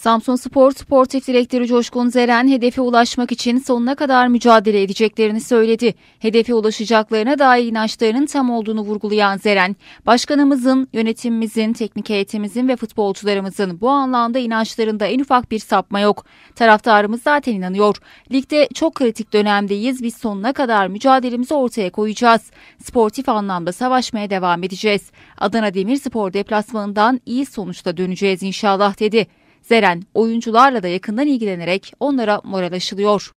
Samsun Spor Sportif Direktörü Coşkun Zeren hedefe ulaşmak için sonuna kadar mücadele edeceklerini söyledi. Hedefe ulaşacaklarına dair inançlarının tam olduğunu vurgulayan Zeren, başkanımızın, yönetimimizin, teknik heyetimizin ve futbolcularımızın bu anlamda inançlarında en ufak bir sapma yok. Taraftarımız zaten inanıyor. Ligde çok kritik dönemdeyiz. Biz sonuna kadar mücadelemizi ortaya koyacağız. Sportif anlamda savaşmaya devam edeceğiz. Adana Demirspor deplasmanından iyi sonuçta döneceğiz inşallah dedi. Zeren oyuncularla da yakından ilgilenerek onlara moral aşılıyor.